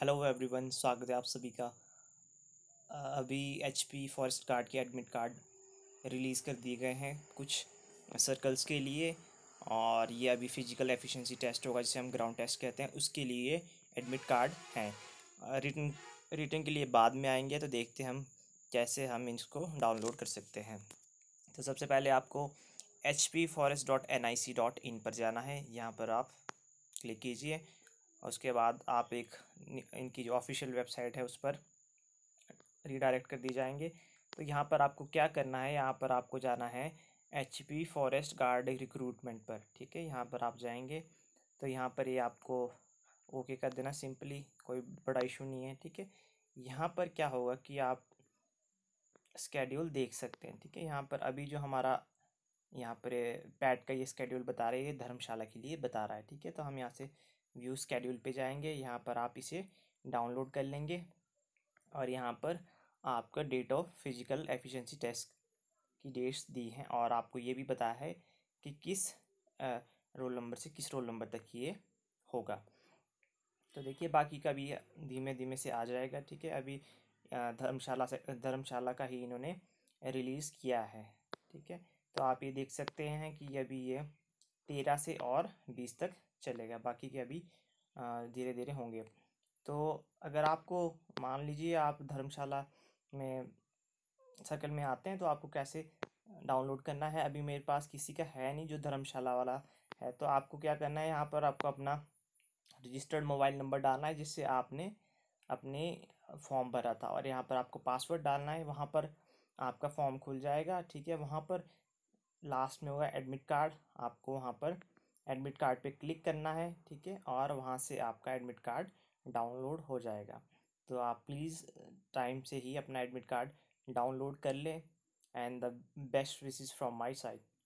hello everyone स्वागत है आप सभी का अभी एच पी फॉरेस्ट कार्ड के एडमिट कार्ड रिलीज़ कर दिए गए हैं कुछ सर्कल्स के लिए और ये अभी फिजिकल एफिशिएंसी टेस्ट होगा जिसे हम ग्राउंड टेस्ट कहते हैं उसके लिए एडमिट कार्ड हैं रिटर्न रिटर्न के लिए बाद में आएंगे तो देखते हैं हम कैसे हम इसको डाउनलोड कर सकते हैं तो सबसे पहले आपको H P forest dot N I C dot in पर जाना है यहाँ पर आप क्लिक कीजिए और उसके बाद आप एक इनकी जो ऑफिशियल वेबसाइट है उस पर रिडायरेक्ट कर दिए जाएंगे तो यहाँ पर आपको क्या करना है यहाँ पर आपको जाना है H P forest guard recruitment पर ठीक है यहाँ पर आप जाएंगे तो यहाँ पर ये यह आपको ओके कर देना सिंपली कोई बड़ा इशू नहीं है ठीक है यहाँ पर क्या होगा कि आप स्केड्यूल देख सकते हैं ठीक है यहाँ पर अभी जो हमारा यहाँ पर पैट का ये स्केड्यूल बता रहे हैं धर्मशाला के लिए बता रहा है ठीक है तो हम यहाँ से व्यू स्केड्यूल पे जाएंगे यहाँ पर आप इसे डाउनलोड कर लेंगे और यहाँ पर आपका date of physical efficiency test की डेट्स दी हैं और आपको ये भी बताया है कि किस रोल नंबर से किस रोल नंबर तक ये होगा तो देखिए बाकी का भी धीमे धीमे से आ जाएगा ठीक है अभी धर्मशाला से धर्मशाला का ही इन्होंने रिलीज़ किया है ठीक है तो आप ये देख सकते हैं कि अभी ये तेरह से और बीस तक चलेगा बाकी के अभी धीरे धीरे होंगे तो अगर आपको मान लीजिए आप धर्मशाला में सर्कल में आते हैं तो आपको कैसे डाउनलोड करना है अभी मेरे पास किसी का है नहीं जो धर्मशाला वाला है तो आपको क्या करना है यहाँ पर आपको अपना रजिस्टर्ड मोबाइल नंबर डालना है जिससे आपने अपने फॉर्म भरा था और यहाँ पर आपको पासवर्ड डालना है वहाँ पर आपका फॉर्म खुल जाएगा ठीक है वहाँ पर लास्ट में होगा एडमिट कार्ड आपको वहाँ पर एडमिट कार्ड पे क्लिक करना है ठीक है और वहाँ से आपका एडमिट कार्ड डाउनलोड हो जाएगा तो आप प्लीज़ टाइम से ही अपना एडमिट कार्ड डाउनलोड कर लें and the best wishes from my side